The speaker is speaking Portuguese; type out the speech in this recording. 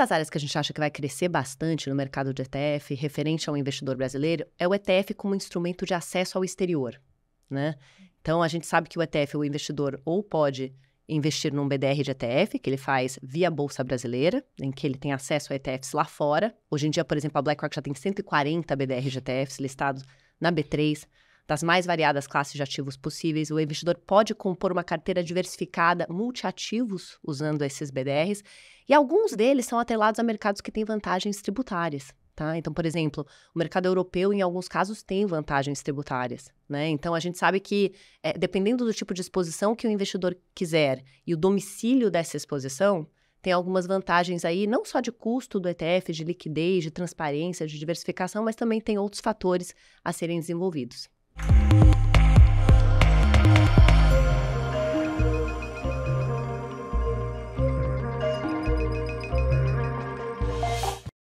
das áreas que a gente acha que vai crescer bastante no mercado de ETF, referente ao investidor brasileiro, é o ETF como instrumento de acesso ao exterior, né? Então, a gente sabe que o ETF, o investidor, ou pode investir num BDR de ETF, que ele faz via Bolsa Brasileira, em que ele tem acesso a ETFs lá fora. Hoje em dia, por exemplo, a BlackRock já tem 140 BDR de ETFs listados na B3 das mais variadas classes de ativos possíveis. O investidor pode compor uma carteira diversificada multiativos usando esses BDRs, e alguns deles são atrelados a mercados que têm vantagens tributárias. Tá? Então, por exemplo, o mercado europeu, em alguns casos, tem vantagens tributárias. Né? Então, a gente sabe que, é, dependendo do tipo de exposição que o investidor quiser e o domicílio dessa exposição, tem algumas vantagens aí, não só de custo do ETF, de liquidez, de transparência, de diversificação, mas também tem outros fatores a serem desenvolvidos. Thank you.